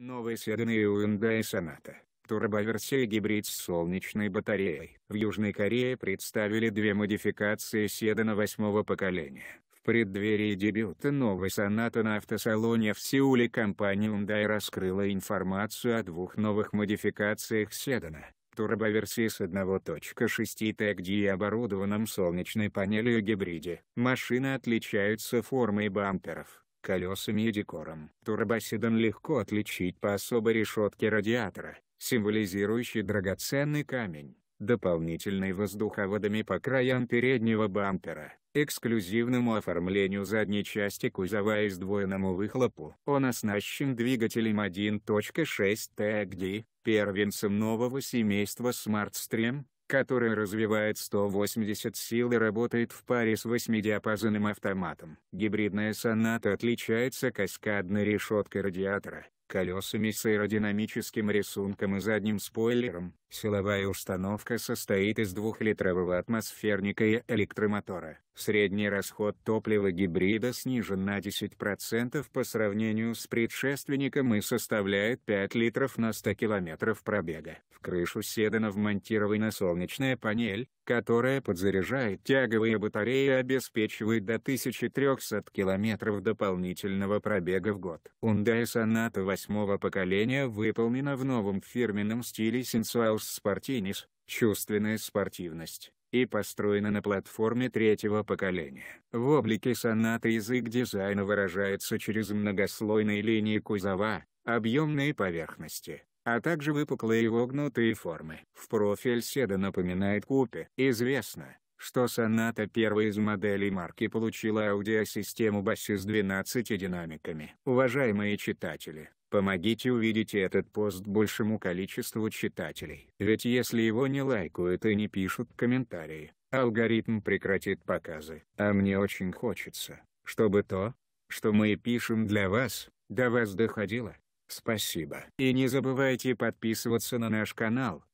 Новый седан Hyundai Sonata, турбоверсия гибрид с солнечной батареей. В Южной Корее представили две модификации седана восьмого поколения. В преддверии дебюта новой соната на автосалоне в Сеуле компания Hyundai раскрыла информацию о двух новых модификациях седана. Турбоверсии с 1.6 TGD и оборудованном солнечной панелью гибриде. Машины отличаются формой бамперов колесами и декором. Турбосидан легко отличить по особой решетке радиатора, символизирующей драгоценный камень, дополнительной воздуховодами по краям переднего бампера, эксклюзивному оформлению задней части кузова и сдвоенному выхлопу. Он оснащен двигателем 1.6 TGD, первенцем нового семейства SmartStream, который развивает 180 сил и работает в паре с восьмидиапазонным автоматом. Гибридная соната отличается каскадной решеткой радиатора, колесами с аэродинамическим рисунком и задним спойлером. Силовая установка состоит из двухлитрового атмосферника и электромотора. Средний расход топлива гибрида снижен на 10% по сравнению с предшественником и составляет 5 литров на 100 километров пробега. В крышу седана вмонтирована солнечная панель, которая подзаряжает тяговые батареи и обеспечивает до 1300 километров дополнительного пробега в год. Hyundai Sonata восьмого поколения выполнена в новом фирменном стиле Sensual Sportinis, чувственная спортивность и построена на платформе третьего поколения. В облике соната язык дизайна выражается через многослойные линии кузова, объемные поверхности, а также выпуклые и вогнутые формы. В профиль седа напоминает купе. Известно, что Соната первой из моделей марки получила аудиосистему Bassis с 12 динамиками. Уважаемые читатели, помогите увидеть этот пост большему количеству читателей. Ведь если его не лайкают и не пишут комментарии, алгоритм прекратит показы. А мне очень хочется, чтобы то, что мы пишем для вас, до вас доходило. Спасибо. И не забывайте подписываться на наш канал,